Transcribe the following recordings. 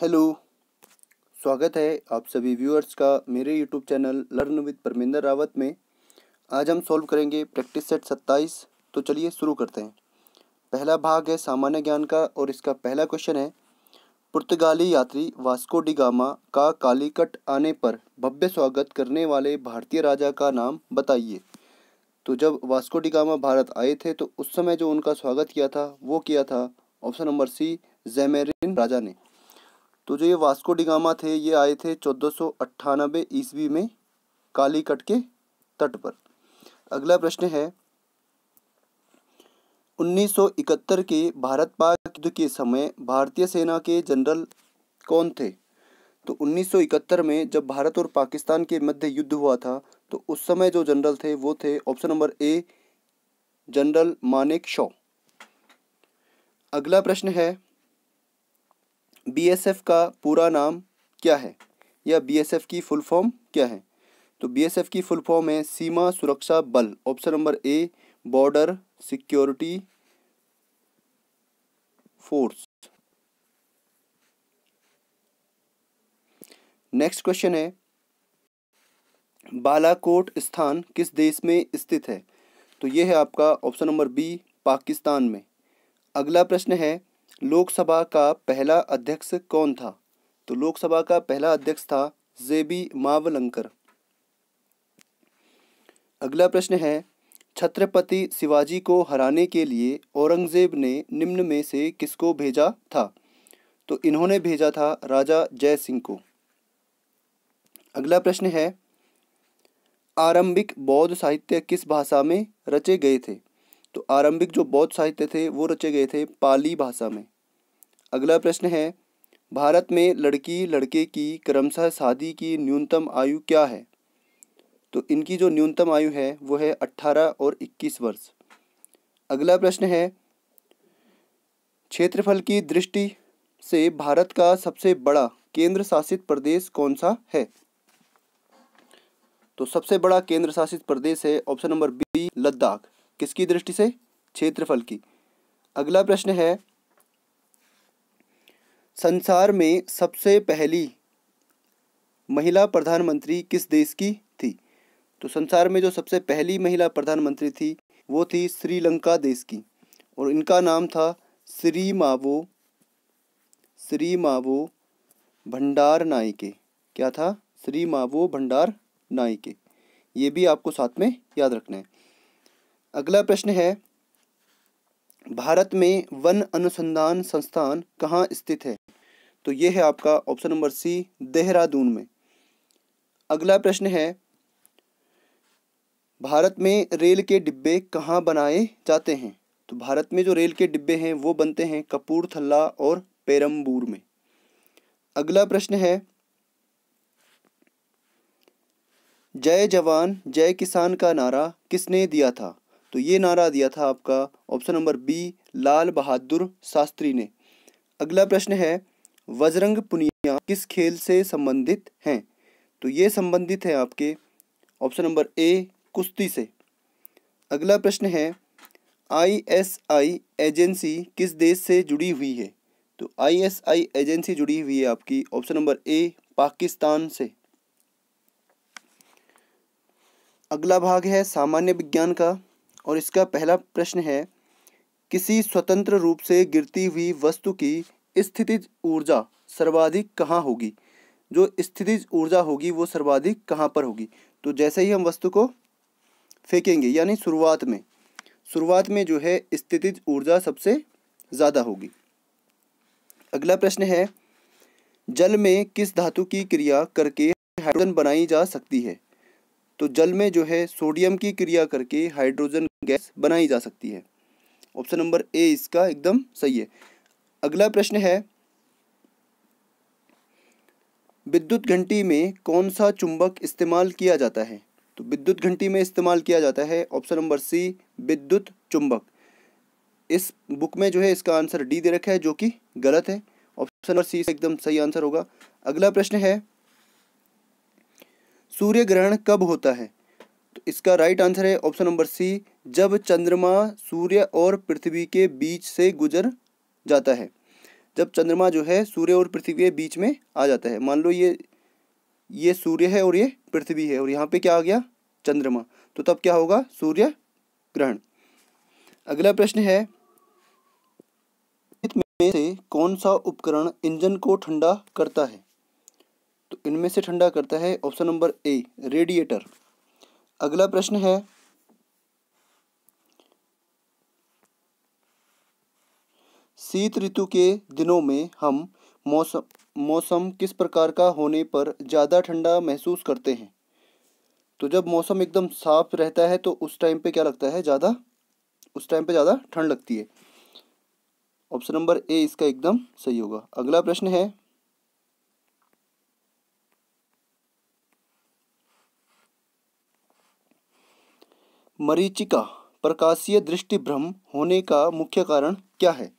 hello स्वागत है आप सभी व्यूअर्स का मेरे YouTube channel learn with Parminder Rawat में आज हम सॉल्व करेंगे प्रैक्टिस सेट सत्ताईस तो चलिए शुरू करते हैं पहला भाग है सामान्य ज्ञान का और इसका पहला क्वेश्चन है पुर्तगाली यात्री वास्को डिगामा का कालीकट आने पर भव्य स्वागत करने वाले भारतीय राजा का नाम बताइए तो जब वास्को डिगामा भारत आए थे तो उस समय जो उनका स्वागत किया था वो किया था ऑप्शन नंबर सी जैमेरिन राजा ने तो जो ये वास्को डिगामा थे ये आए थे चौदह सौ अट्ठानबे ईस्वी में कालीकट के तट पर अगला प्रश्न है 1971 के भारत पाक युद्ध के समय भारतीय सेना के जनरल कौन थे तो 1971 में जब भारत और पाकिस्तान के मध्य युद्ध हुआ था तो उस समय जो जनरल थे वो थे option number A general Manekshaw अगला प्रश्न है बीएसएफ का पूरा नाम क्या है या बीएसएफ की फुल फॉर्म क्या है तो बीएसएफ की फुल फॉर्म है सीमा सुरक्षा बल option number A border security force next question है बालाकोट स्थान किस देश में स्थित है तो ये है आपका ऑप्शन नंबर बी पाकिस्तान में अगला प्रश्न है लोकसभा का पहला अध्यक्ष कौन था तो लोकसभा का पहला अध्यक्ष था जेबी मावलंकर अगला प्रश्न है छत्रपति शिवाजी को हराने के लिए औरंगजेब ने निम्न में से किसको भेजा था तो इन्होंने भेजा था राजा जय सिंह को अगला प्रश्न है आरंभिक बौद्ध साहित्य किस भाषा में रचे गए थे तो आरंभिक जो बौद्ध साहित्य थे वो रचे गए थे पाली भाषा में अगला प्रश्न है भारत में लड़की लड़के की क्रमशः शादी की न्यूनतम आयु क्या है तो इनकी जो न्यूनतम आयु है वो है अट्ठारह और इक्कीस वर्ष अगला प्रश्न है क्षेत्रफल की दृष्टि से भारत का सबसे बड़ा केंद्र शासित प्रदेश कौन सा है तो सबसे बड़ा केंद्र शासित प्रदेश है ऑप्शन नंबर बी लद्दाख किसकी दृष्टि से क्षेत्रफल की अगला प्रश्न है संसार में सबसे पहली महिला प्रधानमंत्री किस देश की थी तो संसार में जो सबसे पहली महिला प्रधानमंत्री थी वो थी श्रीलंका देश की और इनका नाम था श्री मावो श्री मावो भंडार नाइके क्या था श्री मावो भंडार नाइके ये भी आपको साथ में याद रखना है अगला प्रश्न है भारत में वन अनुसंधान संस्थान कहाँ स्थित है तो ये है आपका ऑप्शन नंबर सी देहरादून में अगला प्रश्न है भारत में रेल के डिब्बे कहाँ बनाए जाते हैं तो भारत में जो रेल के डिब्बे हैं वो बनते हैं कपूरथला और पेरम्बूर में अगला प्रश्न है जय जवान जय किसान का नारा किसने दिया था तो ये नारा दिया था आपका option number B Lal Bahadur Shastri ने अगला प्रश्न है वजरंग पुनिया किस खेल से संबंधित हैं तो ये संबंधित है आपके ऑप्शन नंबर ए कुश्ती से अगला प्रश्न है आईएसआई एजेंसी किस देश से जुड़ी हुई है तो आईएसआई एजेंसी जुड़ी हुई है आपकी ऑप्शन नंबर ए पाकिस्तान से अगला भाग है सामान्य विज्ञान का और इसका पहला प्रश्न है किसी स्वतंत्र रूप से गिरती हुई वस्तु की स्थितिज ऊर्जा सर्वाधिक कहाँ होगी जो स्थितिज ऊर्जा होगी वो सर्वाधिक कहाँ पर होगी तो जैसे ही हम वस्तु को फेंकेंगे यानी शुरुआत में शुरुआत में जो है स्थितिज ऊर्जा सबसे ज़्यादा होगी अगला प्रश्न है जल में किस धातु की क्रिया करके हाइड्रोजन बनाई जा सकती है तो जल में जो है सोडियम की क्रिया करके हाइड्रोजन गैस बनाई जा सकती है ऑप्शन नंबर ए इसका एकदम सही है अगला प्रश्न है विद्युत घंटी में कौन सा चुंबक इस्तेमाल किया जाता है तो विद्युत घंटी में इस्तेमाल किया जाता है ऑप्शन नंबर सी विद्युत चुंबक इस बुक में जो है इसका आंसर डी दे रखा है जो कि गलत है ऑप्शन नंबर सी एकदम सही आंसर होगा अगला प्रश्न है सूर्य ग्रहण कब होता है तो इसका राइट आंसर है ऑप्शन नंबर सी जब चंद्रमा सूर्य और पृथ्वी के बीच से गुजर जाता है जब चंद्रमा जो है सूर्य और पृथ्वी के बीच में आ जाता है मान लो ये ये सूर्य है और ये पृथ्वी है और यहाँ पे क्या आ गया चंद्रमा तो तब क्या होगा सूर्य ग्रहण अगला प्रश्न है में से कौन सा उपकरण इंजन को ठंडा करता है इनमें से ठंडा करता है ऑप्शन नंबर ए रेडिएटर अगला प्रश्न है शीत ऋतु के दिनों में हम मौसम मौसम किस प्रकार का होने पर ज़्यादा ठंडा महसूस करते हैं तो जब मौसम एकदम साफ रहता है तो उस टाइम पे क्या लगता है ज़्यादा उस टाइम पे ज़्यादा ठंड लगती है ऑप्शन नंबर ए इसका एकदम सही होगा अगला प्रश्न है मरीचिका प्रकाशीय दृष्टि भ्रम होने का मुख्य कारण क्या है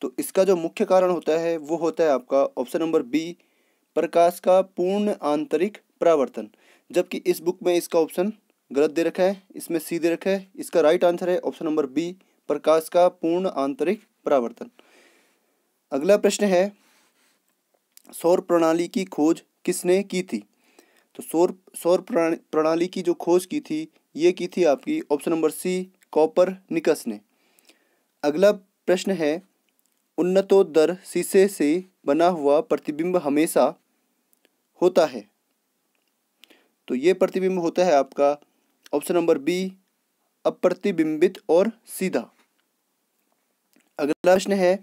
तो इसका जो मुख्य कारण होता है वो होता है आपका ऑप्शन नंबर बी प्रकाश का पूर्ण आंतरिक प्रावर्तन जबकि इस बुक में इसका ऑप्शन गलत दे रखा है इसमें सी दे रखा है इसका राइट आंसर है ऑप्शन नंबर बी प्रकाश का पूर्ण आंतरिक प्रावर्तन अगला प्रश्न है सौर प्रणाली की खोज किसने की थी तो सौर सौर प्रणाली की जो खोज की थी ये की थी आपकी option number C Copernicus ने अगला प्रश्न है उन्नतोदर शीशे से बना हुआ प्रतिबिंब हमेशा होता है तो ये प्रतिबिंब होता है आपका ऑप्शन नंबर बी अप्रतिबिंबित और सीधा अगला प्रश्न है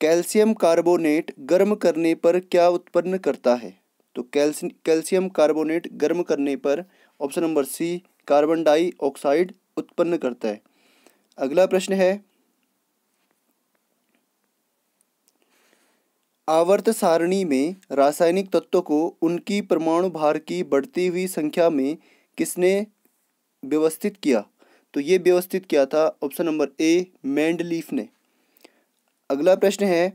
कैल्शियम कार्बोनेट गर्म करने पर क्या उत्पन्न करता है तो कैल्शियम कार्बोनेट गर्म करने पर option number C carbon dioxide उत्पन्न करता है अगला प्रश्न है आवर्त सारणी में रासायनिक तत्वों को उनकी परमाणु भार की बढ़ती हुई संख्या में किसने व्यवस्थित किया तो ये व्यवस्थित किया था ऑप्शन नंबर ए मैंडलीफ ने अगला प्रश्न है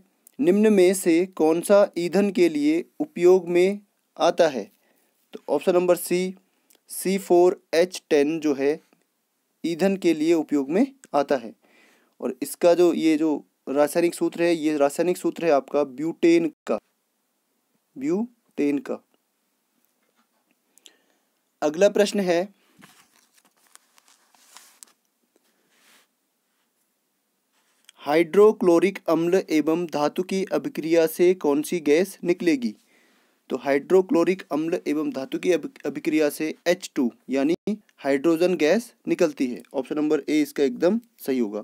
निम्न में से कौन सा ईंधन के लिए उपयोग में आता है तो option number C C four H ten जो है ईंधन के लिए उपयोग में आता है और इसका जो ये जो रासायनिक सूत्र है ये रासायनिक सूत्र है आपका ब्यूटेन का ब्यूटेन का अगला प्रश्न है हाइड्रोक्लोरिक अम्ल एवं धातु की अभिक्रिया से कौन सी गैस निकलेगी तो हाइड्रोक्लोरिक अम्ल एवं धातु की अभिक्रिया से एच टू यानी हाइड्रोजन गैस निकलती है ऑप्शन नंबर ए इसका एकदम सही होगा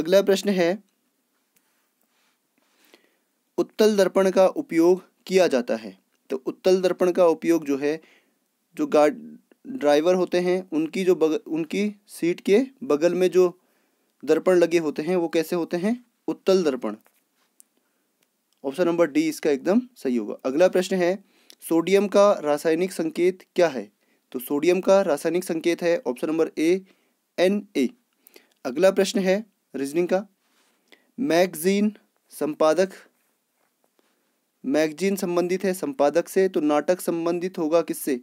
अगला प्रश्न है उत्तल दर्पण का उपयोग किया जाता है तो उत्तल दर्पण का उपयोग जो है जो गार्ड ड्राइवर होते हैं उनकी जो बग, उनकी सीट के बगल में जो दर्पण लगे होते हैं वो कैसे होते हैं उत्तल दर्पण ऑप्शन नंबर डी इसका एकदम सही होगा अगला प्रश्न है सोडियम का रासायनिक संकेत क्या है तो सोडियम का रासायनिक संकेत है option number A N A अगला प्रश्न है रीजनिंग का मैगजीन संपादक मैगजीन संबंधित है संपादक से तो नाटक संबंधित होगा किससे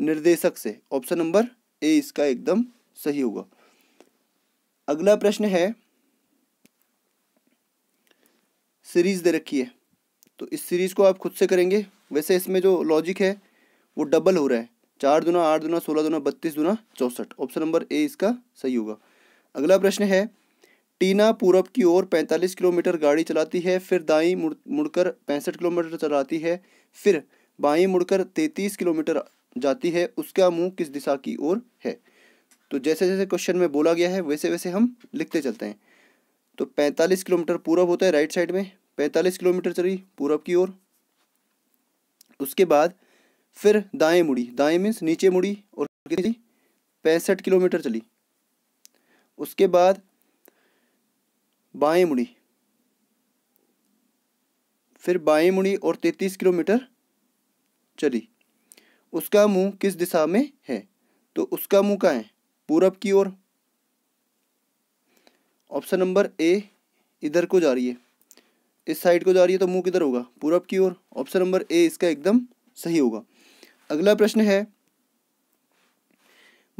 निर्देशक से ऑप्शन नंबर ए इसका एकदम सही होगा अगला प्रश्न है सीरीज दे रखी है तो इस सीरीज़ को आप खुद से करेंगे वैसे इसमें जो लॉजिक है वो डबल हो रहा है चार दुना आठ दुना सोलह दुना बत्तीस दुना चौंसठ ऑप्शन नंबर ए इसका सही होगा अगला प्रश्न है टीना पूरब की ओर पैंतालीस किलोमीटर गाड़ी चलाती है फिर दाई मुड़ मुड़कर पैंसठ किलोमीटर चलाती है फिर बाई मुड़कर तैतीस किलोमीटर जाती है उसका मुंह किस दिशा की ओर है तो जैसे जैसे क्वेश्चन में बोला गया है वैसे वैसे हम लिखते चलते हैं तो पैंतालीस किलोमीटर पूरब होता है राइट साइड में पैंतालीस किलोमीटर चली पूरब की ओर उसके बाद फिर दाएं मुड़ी दाएं मीन्स नीचे मुड़ी और पैंसठ किलोमीटर चली उसके बाद बाएं मुड़ी फिर बाएं मुड़ी और तैतीस किलोमीटर चली उसका मुंह किस दिशा में है तो उसका मुंह कहाँ है पूरब की ओर ऑप्शन नंबर ए इधर को जा रही है इस साइड को जा रही है तो मुंह किधर होगा पूरब की ओर ऑप्शन नंबर ए इसका एकदम सही होगा अगला प्रश्न है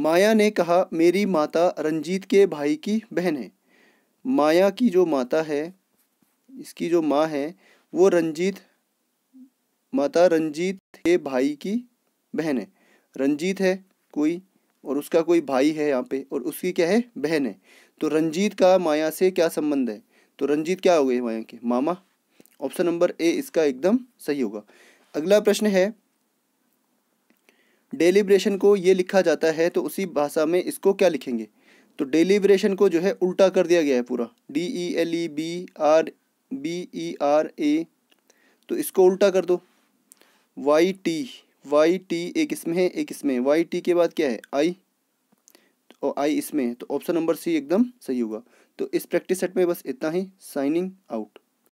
माया ने कहा मेरी माता रंजीत के भाई की बहन है माया की जो माता है इसकी जो माँ है वो रंजीत माता रंजीत के भाई की बहन है रंजीत है कोई और उसका कोई भाई है यहाँ पे और उसकी क्या है बहन है तो रंजीत का माया से क्या संबंध है तो रंजीत क्या हो गए वहाँ के मामा ऑप्शन नंबर ए इसका एकदम सही होगा अगला प्रश्न है डेलीब्रेशन को ये लिखा जाता है तो उसी भाषा में इसको क्या लिखेंगे तो डेलीब्रेशन को जो है उल्टा कर दिया गया है पूरा D E L E B R B E R A तो इसको उल्टा कर दो वाई टी वाई टी एक इसमें है एक इसमें वाई टी के बाद क्या है आई और आई इसमें है तो ऑप्शन नंबर सी एकदम सही होगा तो इस प्रैक्टिस सेट में बस इतना ही साइनिंग आउट